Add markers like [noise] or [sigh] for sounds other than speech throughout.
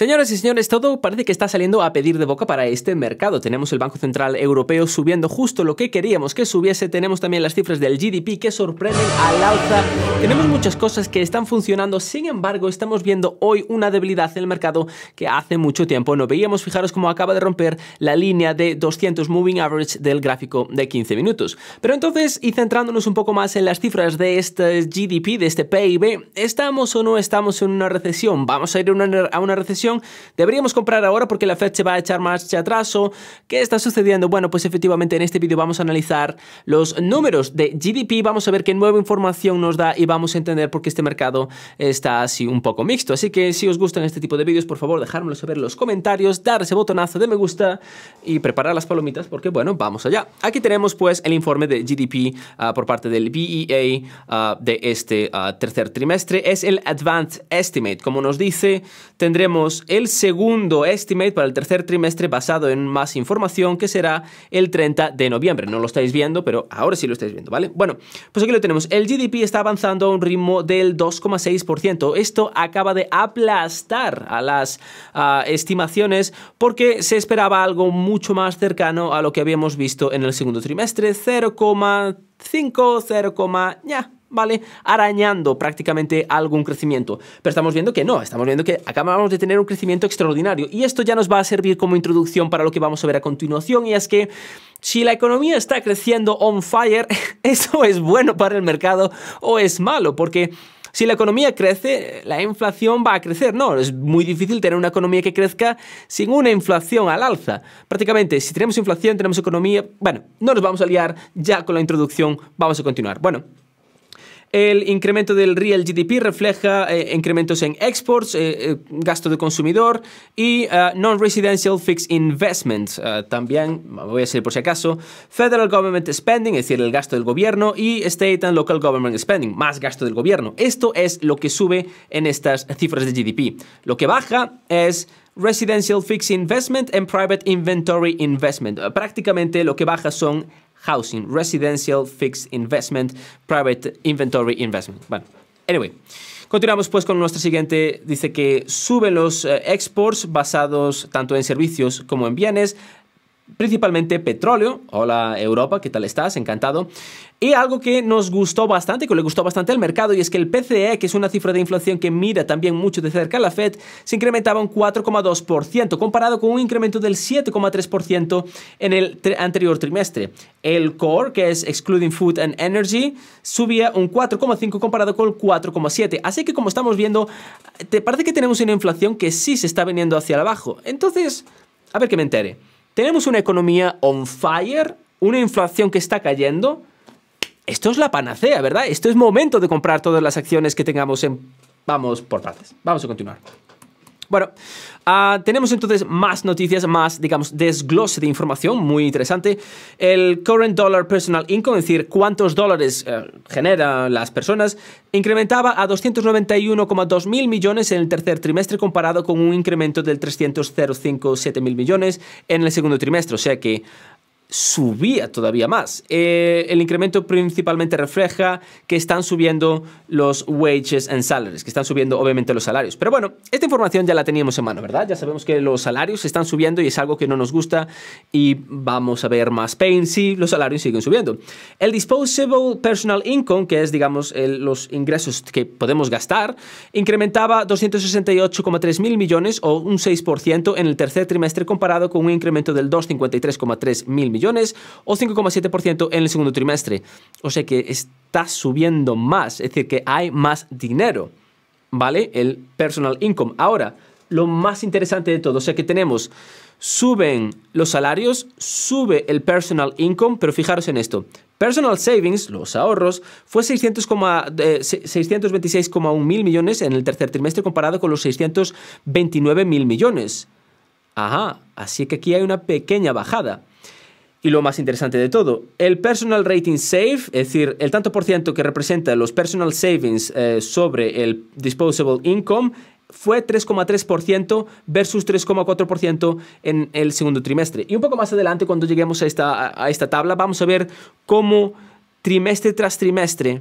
Señoras y señores, todo parece que está saliendo a pedir de boca para este mercado. Tenemos el Banco Central Europeo subiendo justo lo que queríamos que subiese. Tenemos también las cifras del GDP que sorprenden al alza. Tenemos muchas cosas que están funcionando. Sin embargo, estamos viendo hoy una debilidad en el mercado que hace mucho tiempo no veíamos. Fijaros cómo acaba de romper la línea de 200 moving average del gráfico de 15 minutos. Pero entonces, y centrándonos un poco más en las cifras de este GDP, de este PIB, ¿estamos o no estamos en una recesión? ¿Vamos a ir a una recesión? deberíamos comprar ahora porque la Fed se va a echar más atrás. ¿Qué está sucediendo? Bueno, pues efectivamente en este vídeo vamos a analizar los números de GDP, vamos a ver qué nueva información nos da y vamos a entender por qué este mercado está así un poco mixto. Así que si os gustan este tipo de vídeos, por favor, dejármelo saber en los comentarios, dar ese botonazo de me gusta y preparar las palomitas porque, bueno, vamos allá. Aquí tenemos pues el informe de GDP ah, por parte del BEA ah, de este ah, tercer trimestre. Es el Advanced Estimate. Como nos dice, tendremos el segundo estimate para el tercer trimestre basado en más información que será el 30 de noviembre. No lo estáis viendo, pero ahora sí lo estáis viendo, ¿vale? Bueno, pues aquí lo tenemos. El GDP está avanzando a un ritmo del 2,6%. Esto acaba de aplastar a las ah, estimaciones porque se esperaba algo mucho más cercano a lo que habíamos visto en el segundo trimestre, 0,3%. 5, 0, ya, ¿vale? Arañando prácticamente algún crecimiento. Pero estamos viendo que no, estamos viendo que acabamos de tener un crecimiento extraordinario. Y esto ya nos va a servir como introducción para lo que vamos a ver a continuación, y es que si la economía está creciendo on fire, [laughs] eso es bueno para el mercado o es malo, porque si la economía crece, la inflación va a crecer. No, es muy difícil tener una economía que crezca sin una inflación al alza. Prácticamente, si tenemos inflación, tenemos economía. Bueno, no nos vamos a liar ya con la introducción, vamos a continuar. Bueno, el incremento del real GDP refleja eh, incrementos en exports, eh, eh, gasto de consumidor y non-residential fixed investment. también, voy a decir por si acaso, federal government spending, es decir, el gasto del gobierno, y state and local government spending, más gasto del gobierno. Esto es lo que sube en estas cifras de GDP. Lo que baja es residential fixed investment and private inventory investment. Prácticamente lo que baja son Housing, Residential Fixed Investment, Private Inventory Investment. Bueno, anyway. Continuamos pues con nuestra siguiente, dice que suben los eh, exports basados tanto en servicios como en bienes principalmente petróleo. Hola Europa, ¿qué tal estás? Encantado. Y algo que nos gustó bastante, que le gustó bastante al mercado, y es que el PCE, que es una cifra de inflación que mira también mucho de cerca la Fed, se incrementaba un 4,2%, comparado con un incremento del 7,3% en el anterior trimestre. El core, que es excluding food and energy, subía un 4,5% comparado con el 4,7%. Así que como estamos viendo, te parece que tenemos una inflación que sí se está viniendo hacia abajo. Entonces, a ver que me entere. Tenemos una economía on fire, una inflación que está cayendo. Esto es la panacea, ¿verdad? Esto es momento de comprar todas las acciones que tengamos en... Vamos por partes. Vamos a continuar. Bueno, ah, tenemos entonces más noticias, más, digamos, desglose de información muy interesante. El Current Dollar Personal Income, es decir, cuántos dólares eh, generan las personas, incrementaba a 291,2 mil millones en el tercer trimestre comparado con un incremento del 305,7 mil millones en el segundo trimestre. O sea que subía todavía más. Eh, el incremento principalmente refleja que están subiendo los wages and salaries, que están subiendo obviamente los salarios. Pero bueno, esta información ya la teníamos en mano, ¿verdad? Ya sabemos que los salarios están subiendo y es algo que no nos gusta y vamos a ver más pain si los salarios siguen subiendo. El disposable personal income, que es digamos los ingresos que podemos gastar, incrementaba 268,3 mil millones o un 6% en el tercer trimestre comparado con un incremento del 253,3 mil millones o 5,7% en el segundo trimestre. O sea que está subiendo más, es decir, que hay más dinero, ¿vale? El personal income. Ahora, lo más interesante de todo, o sea que tenemos, suben los salarios, sube el personal income, pero fijaros en esto. Personal savings, los ahorros, fue 626,1 mil millones en el tercer trimestre comparado con los 629 mil millones. Ajá, así que aquí hay una pequeña bajada. Y lo más interesante de todo, el personal rating save, es decir, el tanto por ciento que representa los personal savings eh, sobre el disposable income, fue 3,3% versus 3,4% en el segundo trimestre. Y un poco más adelante, cuando lleguemos a esta, a esta tabla, vamos a ver cómo trimestre tras trimestre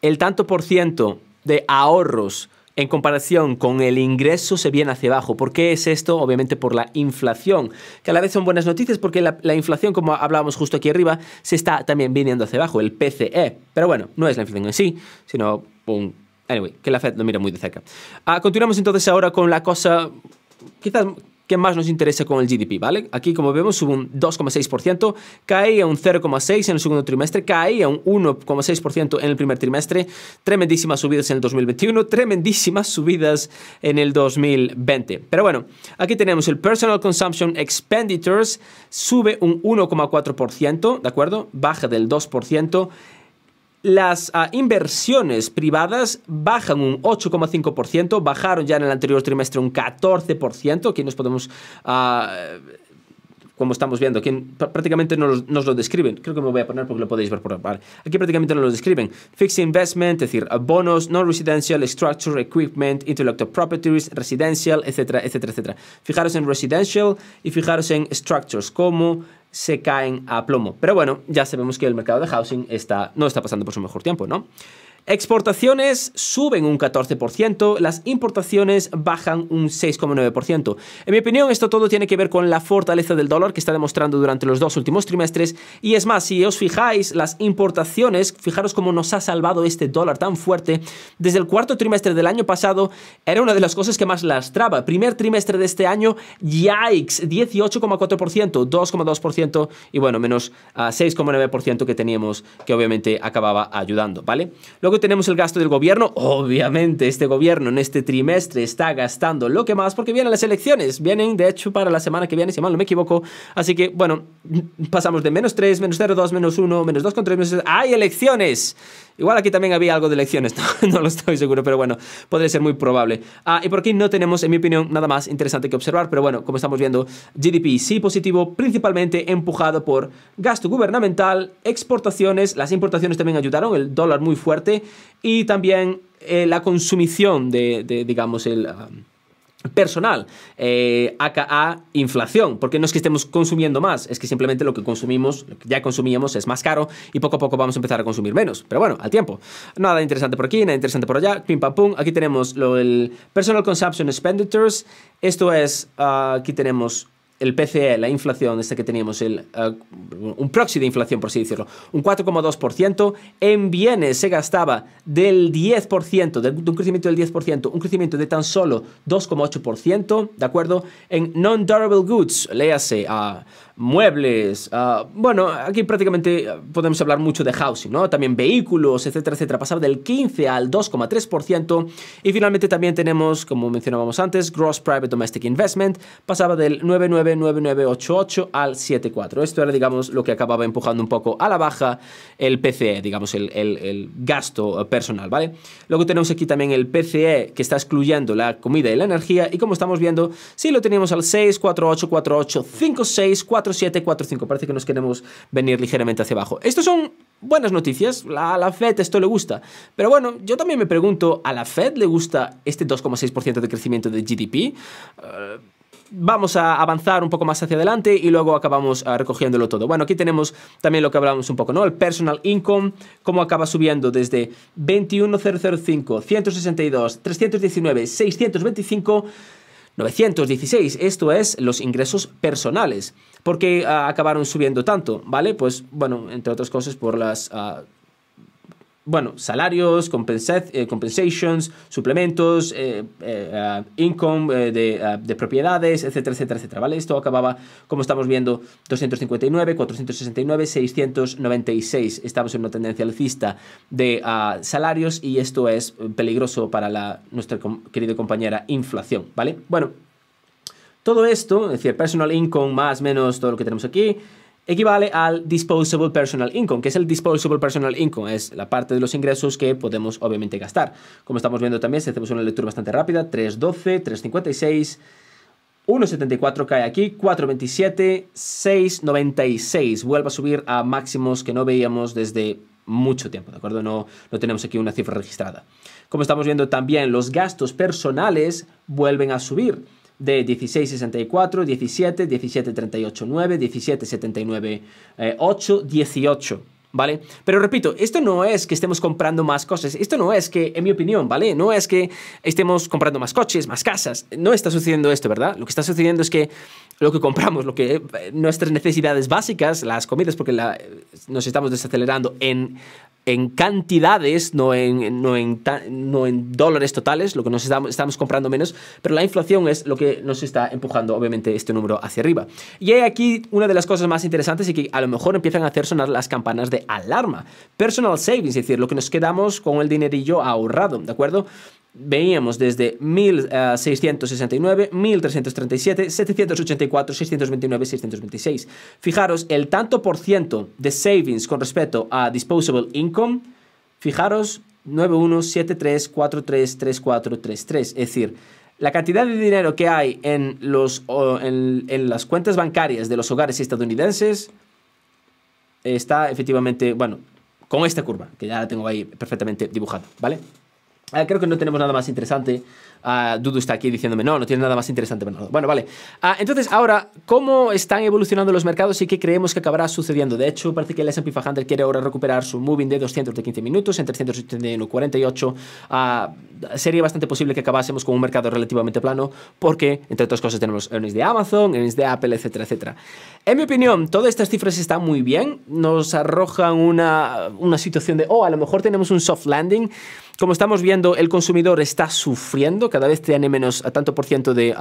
el tanto por ciento de ahorros en comparación con el ingreso se viene hacia abajo. ¿Por qué es esto? Obviamente por la inflación, que a la vez son buenas noticias porque la, inflación, como hablábamos justo aquí arriba, se está también viniendo hacia abajo, el PCE. Pero bueno, no es la inflación en sí, sino Anyway, que la Fed lo mira muy de cerca. Ah, continuamos entonces ahora con la cosa quizás que más nos interesa con el GDP, ¿vale? Aquí, como vemos, sube un 2,6%, cae a un 0,6% en el segundo trimestre, cae a un 1,6% en el primer trimestre, tremendísimas subidas en el 2021, tremendísimas subidas en el 2020. Pero bueno, aquí tenemos el Personal Consumption Expenditures, sube un 1,4%, ¿de acuerdo? Baja del 2%. Las ah, inversiones privadas bajan un 8,5%, bajaron ya en el anterior trimestre un 14%, aquí nos podemos... Ah, como estamos viendo, aquí prácticamente nos, nos, lo describen. Creo que me voy a poner porque lo podéis ver por Aquí prácticamente nos lo describen. Fixed investment, es decir, bonos, non-residential, structure, equipment, intellectual properties, residential, etcétera, etcétera, etcétera. Fijaros en residential y fijaros en structures, como se caen a plomo. Pero bueno, ya sabemos que el mercado de housing está, no está pasando por su mejor tiempo, ¿no? Exportaciones suben un 14%, las importaciones bajan un 6,9%. En mi opinión, esto todo tiene que ver con la fortaleza del dólar que está demostrando durante los dos últimos trimestres. Y es más, si os fijáis, las importaciones, fijaros cómo nos ha salvado este dólar tan fuerte. Desde el cuarto trimestre del año pasado era una de las cosas que más lastraba. Primer trimestre de este año, yikes, 18,4%, 2,2% y bueno, menos 6,9% que teníamos, que obviamente acababa ayudando, ¿vale? tenemos el gasto del gobierno. Obviamente, este gobierno en este trimestre está gastando lo que más porque vienen las elecciones. Vienen, de hecho, para la semana que viene, si mal no me equivoco. Así que, bueno, pasamos de menos 3, menos 2, menos 1, menos contra meses ¡Hay elecciones! Igual aquí también había algo de elecciones, [laughs] no, lo estoy seguro, pero bueno, podría ser muy probable. Ah, y por aquí no tenemos, en mi opinión, nada más interesante que observar, pero bueno, como estamos viendo, GDP sí positivo, principalmente empujado por gasto gubernamental, exportaciones, las importaciones también ayudaron, el dólar muy fuerte, y también eh, la consumición de, digamos, el... Ah, personal, eh, aka inflación, porque no es que estemos consumiendo más, es que simplemente lo que consumimos, lo que ya consumíamos es más caro y poco a poco vamos a empezar a consumir menos, pero bueno, al tiempo. Nada interesante por aquí, nada interesante por allá, pim pam pum, aquí tenemos lo, del Personal Consumption Expenditures, esto es, ah, aquí tenemos el PCE, la inflación, esta que teníamos, el, eh, un proxy de inflación, por así decirlo, un 4,2%. En bienes se gastaba del 10%, de, un crecimiento del 10%, un crecimiento de tan solo 2,8%, ¿de acuerdo? En non-durable goods, léase a muebles. Ah, bueno, aquí prácticamente ah, podemos hablar mucho de housing, ¿no? También vehículos, etcétera, etcétera. pasaba del 15 al 2,3%. Y finalmente también tenemos, como mencionábamos antes, Gross Private Domestic Investment. Pasaba del 999988 al 74. Esto era, digamos, lo que acababa empujando un poco a la baja el PCE, digamos, el, el, gasto eh, personal, ¿vale? Luego tenemos aquí también el PCE que está excluyendo la comida y la energía. Y como estamos viendo, sí lo teníamos al 6, Parece que nos queremos venir ligeramente hacia abajo. Esto son buenas noticias. A la Fed esto le gusta. Pero bueno, yo también me pregunto, ¿a la Fed le gusta este 2,6% de crecimiento de GDP? Eh, vamos a avanzar un poco más hacia adelante y luego acabamos eh, recogiéndolo todo. Bueno, aquí tenemos también lo que hablábamos un poco, ¿no? El personal income, cómo acaba subiendo desde 21,005, 162, 319, 625. 916, esto es los ingresos personales. ¿Por qué ah, acabaron subiendo tanto? ¿Vale? Pues bueno, entre otras cosas por las... Ah, bueno, salarios, eh, compensations, suplementos, eh, eh, income de, propiedades, etcétera, etcétera, etcétera, ¿vale? Esto acababa, como estamos viendo, 259, 469, 696. Estamos en una tendencia alcista de ah, salarios y esto es peligroso para nuestra querida compañera inflación, ¿vale? Bueno, todo esto, es decir, personal income más menos todo lo que tenemos aquí, equivale al disposable personal income, que es el disposable personal income, es la parte de los ingresos que podemos obviamente gastar. Como estamos viendo también, si hacemos una lectura bastante rápida, 312, 356, 1.74 cae aquí, 4.27, 6.96, vuelve a subir a máximos que no veíamos desde mucho tiempo, ¿de acuerdo? No, no tenemos aquí una cifra registrada. Como estamos viendo también, los gastos personales vuelven a subir de 1664, 17, 38, 9, 17, 79, 8, 18. ¿Vale? Pero repito, esto no es que estemos comprando más cosas, esto no es que, en mi opinión, ¿vale? No es que estemos comprando más coches, más casas, no está sucediendo esto, ¿verdad? Lo que está sucediendo es que lo que compramos, lo que eh, nuestras necesidades básicas, las comidas, porque eh, nos estamos desacelerando en en cantidades, no en, no en, dólares totales, lo que nos estamos, estamos, comprando menos, pero la inflación es lo que nos está empujando, obviamente, este número hacia arriba. Y hay aquí una de las cosas más interesantes y que a lo mejor empiezan a hacer sonar las campanas de alarma. Personal savings, es decir, lo que nos quedamos con el dinerillo ahorrado, ¿de acuerdo? veíamos desde 1669, 1337, 784, 629, 626. Fijaros, el tanto por ciento de savings con respecto a disposable income, fijaros, 9173433433. Es decir, la cantidad de dinero que hay en, los, en, en las cuentas bancarias de los hogares estadounidenses está efectivamente, bueno, con esta curva, que ya la tengo ahí perfectamente dibujada, ¿vale? Ah, creo que no tenemos nada más interesante Ah, Dudu está aquí diciéndome, no, no tiene nada más interesante, Bueno, vale. Ah, entonces, ahora, ¿cómo están evolucionando los mercados y qué creemos que acabará sucediendo? De hecho, parece que el S&P 500 quiere ahora recuperar su moving de 215 de 15 minutos en 48 ah, sería bastante posible que acabásemos con un mercado relativamente plano porque, entre otras cosas, tenemos earnings de Amazon, earnings de Apple, etcétera, etcétera. En mi opinión, todas estas cifras están muy bien, nos arrojan una, una situación de, oh, a lo mejor tenemos un soft landing. Como estamos viendo, el consumidor está sufriendo cada vez tiene menos a tanto por ciento de,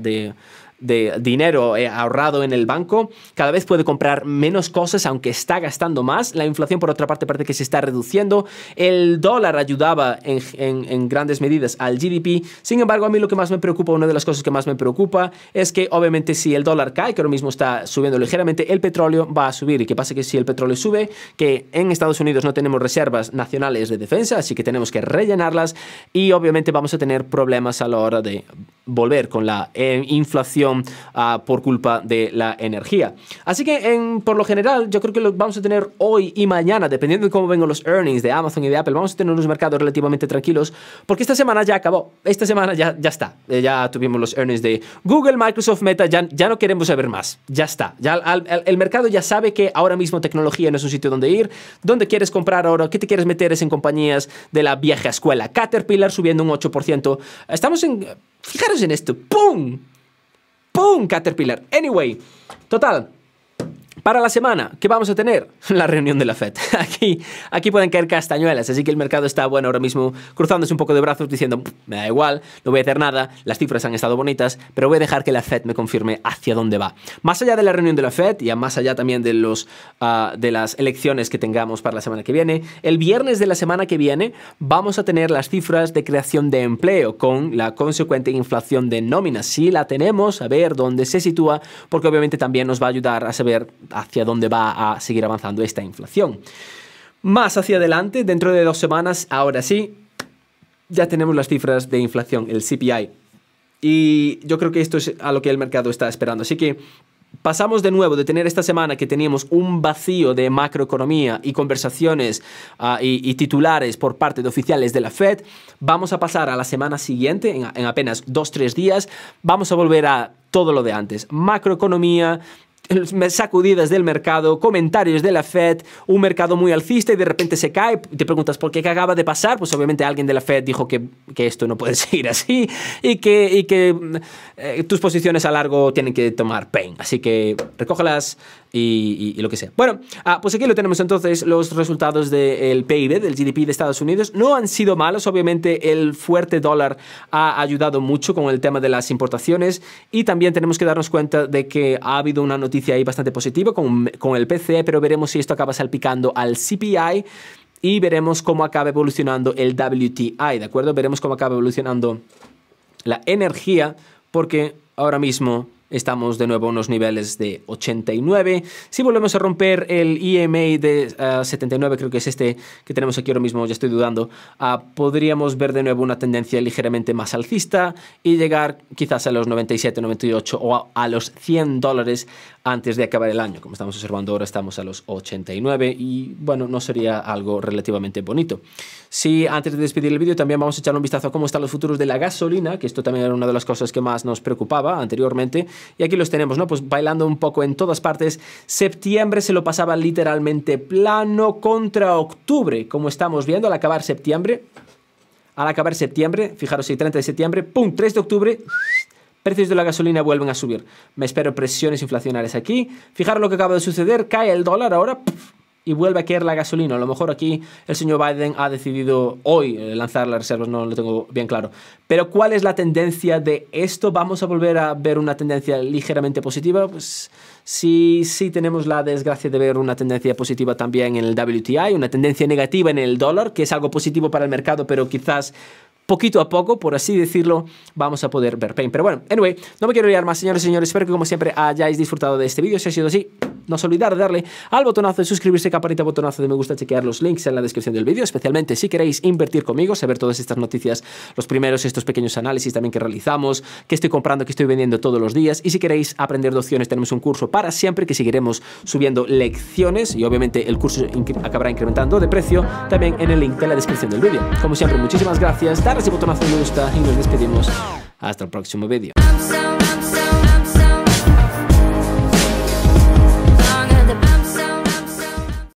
de de dinero eh, ahorrado en el banco, cada vez puede comprar menos cosas aunque está gastando más. La inflación, por otra parte, parece que se está reduciendo. El dólar ayudaba en, grandes medidas al GDP. Sin embargo, a mí lo que más me preocupa, una de las cosas que más me preocupa, es que obviamente si el dólar cae, que ahora mismo está subiendo ligeramente, el petróleo va a subir. Y que pasa que si el petróleo sube, que en Estados Unidos no tenemos reservas nacionales de defensa, así que tenemos que rellenarlas y obviamente vamos a tener problemas a la hora de volver con la eh, inflación Ah, por culpa de la energía. Así que en, por lo general yo creo que lo vamos a tener hoy y mañana, dependiendo de cómo vengan los earnings de Amazon y de Apple, vamos a tener unos mercados relativamente tranquilos porque esta semana ya acabó, esta semana ya, ya está, eh, ya tuvimos los earnings de Google, Microsoft, Meta, ya, no queremos saber más, ya está, ya el mercado ya sabe que ahora mismo tecnología no es un sitio donde ir, donde quieres comprar ahora, qué te quieres meter es en compañías de la vieja escuela, Caterpillar subiendo un 8%, estamos en, fijaros en esto, ¡pum! ¡Pum! Caterpillar. Anyway, total. Para la semana, ¿qué vamos a tener? [laughs] La reunión de la FED. [laughs] Aquí, aquí pueden caer castañuelas, así que el mercado está, bueno, ahora mismo cruzándose un poco de brazos diciendo, me da igual, no voy a hacer nada, las cifras han estado bonitas, pero voy a dejar que la FED me confirme hacia dónde va. Más allá de la reunión de la FED y más allá también de, los, ah, de las elecciones que tengamos para la semana que viene, el viernes de la semana que viene vamos a tener las cifras de creación de empleo con la consecuente inflación de nóminas. Si la tenemos, a ver dónde se sitúa, porque obviamente también nos va a ayudar a saber hacia dónde va a seguir avanzando esta inflación. Más hacia adelante, dentro de dos semanas, ahora sí, ya tenemos las cifras de inflación, el CPI. Y yo creo que esto es a lo que el mercado está esperando. Así que Pasamos de nuevo de tener esta semana que teníamos un vacío de macroeconomía y conversaciones ah, y, titulares por parte de oficiales de la Fed, vamos a pasar a la semana siguiente, en, en apenas dos, tres días, vamos a volver a todo lo de antes, macroeconomía, sacudidas del mercado, comentarios de la Fed, un mercado muy alcista y de repente se cae. Te preguntas por qué acaba de pasar. Pues obviamente alguien de la Fed dijo que, que esto no puede [laughs] seguir así y que, y que eh, tus posiciones a largo tienen que tomar pain. Así que recógelas y, lo que sea. Bueno, ah, pues aquí lo tenemos entonces. Los resultados del de PIB, del GDP de Estados Unidos, no han sido malos. Obviamente el fuerte dólar ha ayudado mucho con el tema de las importaciones y también tenemos que darnos cuenta de que ha habido una noticia ahí bastante positivo con, con el PC, pero veremos si esto acaba salpicando al CPI y veremos cómo acaba evolucionando el WTI, ¿de acuerdo? Veremos cómo acaba evolucionando la energía, porque ahora mismo estamos de nuevo en unos niveles de 89. Si volvemos a romper el EMA de 79, eh, creo que es este que tenemos aquí ahora mismo, ya estoy dudando, ah, podríamos ver de nuevo una tendencia ligeramente más alcista y llegar quizás a los 97, 98 o a, a los 100 dólares antes de acabar el año. Como estamos observando ahora, estamos a los 89 y bueno, no sería algo relativamente bonito. sí, antes de despedir el vídeo también vamos a echar un vistazo a cómo están los futuros de la gasolina, que esto también era una de las cosas que más nos preocupaba anteriormente. Y aquí los tenemos, ¿no? Pues bailando un poco en todas partes. Septiembre se lo pasaba literalmente plano contra octubre, como estamos viendo al acabar septiembre. Al acabar septiembre, fijaros, el 30 de septiembre, ¡pum! 3 de octubre, Precios de la gasolina vuelven a subir. Me espero presiones inflacionarias aquí. Fijaros lo que acaba de suceder. Cae el dólar ahora. y vuelve a caer la gasolina. A lo mejor aquí el señor Biden ha decidido hoy eh, lanzar las reservas, no lo tengo bien claro. Pero ¿cuál es la tendencia de esto? ¿Vamos a volver a ver una tendencia ligeramente positiva? Pues sí, sí tenemos la desgracia de ver una tendencia positiva también en el WTI, una tendencia negativa en el dólar, que es algo positivo para el mercado, pero quizás poquito a poco, por así decirlo, vamos a poder ver Paint. Pero bueno, anyway, no me quiero liar más, señores y señores. Espero que como siempre hayáis disfrutado de este vídeo. Si ha sido así, no os olvidar de darle al botonazo de suscribirse, campanita, botonazo de me gusta, chequear los links en la descripción del vídeo, especialmente si queréis invertir conmigo, saber todas estas noticias, los primeros, estos pequeños análisis también que realizamos, que estoy comprando, que estoy vendiendo todos los días. Y si queréis aprender de opciones, tenemos un curso para siempre que seguiremos subiendo lecciones y obviamente el curso acabará incrementando de precio también en el link de la descripción del vídeo. Como siempre, muchísimas gracias, darle ese botonazo de me gusta y nos despedimos. Hasta el próximo vídeo.